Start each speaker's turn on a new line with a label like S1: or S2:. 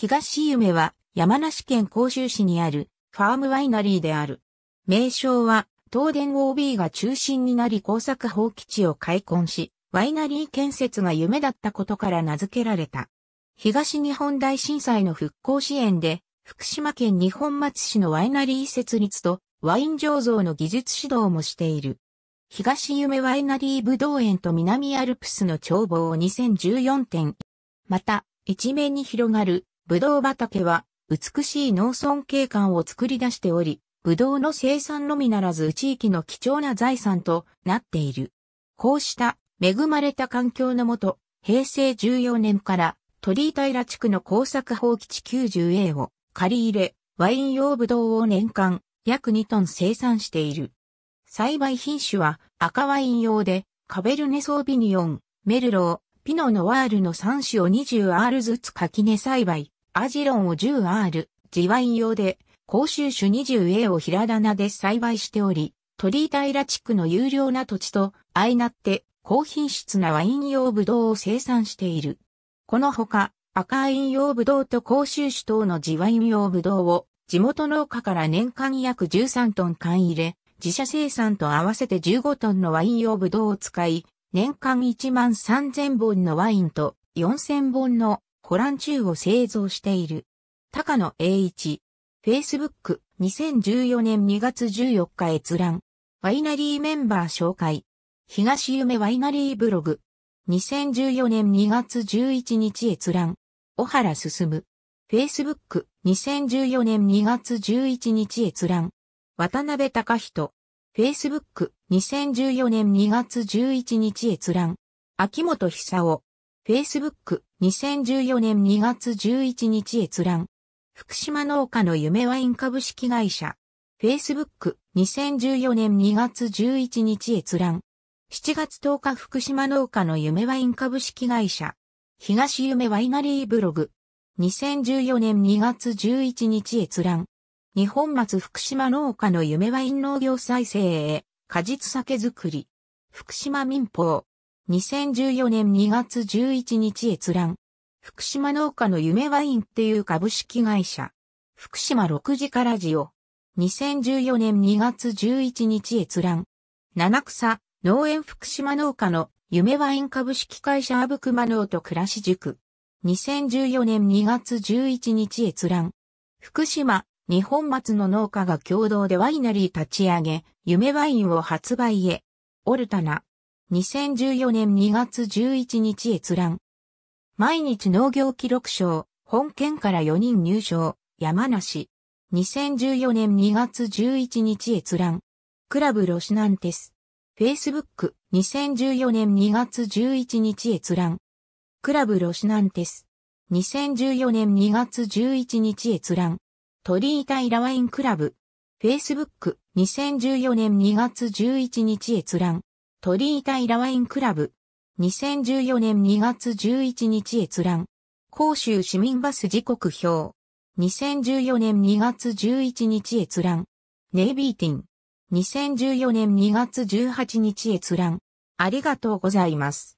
S1: 東夢は山梨県甲州市にあるファームワイナリーである。名称は東電 OB が中心になり工作放棄地を開墾し、ワイナリー建設が夢だったことから名付けられた。東日本大震災の復興支援で、福島県日本松市のワイナリー設立とワイン醸造の技術指導もしている。東夢ワイナリー武道園と南アルプスの眺望を2014点。また、一面に広がるぶどう畑は美しい農村景観を作り出しており、ぶどうの生産のみならず地域の貴重な財産となっている。こうした恵まれた環境のもと、平成14年から鳥居平地区の工作放棄地 90A を借り入れ、ワイン用ぶどうを年間約2トン生産している。栽培品種は赤ワイン用で、カベルネソービニオン、メルロー、ピノノワールの3種を2 0ルずつ垣根栽培アジロンを 10R、自ワイン用で、甲州種 20A を平棚で栽培しており、鳥居平地区の有料な土地と相なって高品質なワイン用ブドウを生産している。このほか、赤ワイン用ブドウと甲州種等の自ワイン用ブドウを地元農家から年間約13トン缶入れ、自社生産と合わせて15トンのワイン用ブドウを使い、年間1万3000本のワインと4000本のコラン中を製造している。高野栄一、Facebook、2014年2月14日閲覧。ワイナリーメンバー紹介。東夢ワイナリーブログ。2014年2月11日閲覧。小原進。Facebook、2014年2月11日閲覧。渡辺隆人。Facebook、2014年2月11日閲覧。秋元久夫。Facebook 2014年2月11日閲覧。福島農家の夢ワイン株式会社。Facebook 2014年2月11日閲覧。7月10日福島農家の夢ワイン株式会社。東夢ワイナリーブログ。2014年2月11日閲覧。日本松福島農家の夢ワイン農業再生へ、果実酒作り。福島民放。2014年2月11日閲覧。福島農家の夢ワインっていう株式会社。福島6時からジオ。2014年2月11日閲覧。七草、農園福島農家の夢ワイン株式会社アブクマノーと暮らし塾。2014年2月11日閲覧。福島、日本松の農家が共同でワイナリー立ち上げ、夢ワインを発売へ。オルタナ。2014年2月11日閲覧。毎日農業記録賞、本県から4人入賞、山梨。2014年2月11日閲覧。クラブロシナンテス。Facebook、2014年2月11日閲覧。クラブロシナンテス。2014年2月11日閲覧。鳥居ラワインクラブ。Facebook、2014年2月11日閲覧。鳥居ラワインクラブ。2014年2月11日閲覧。広州市民バス時刻表。2014年2月11日閲覧。ネイビーティン。2014年2月18日閲覧。ありがとうございます。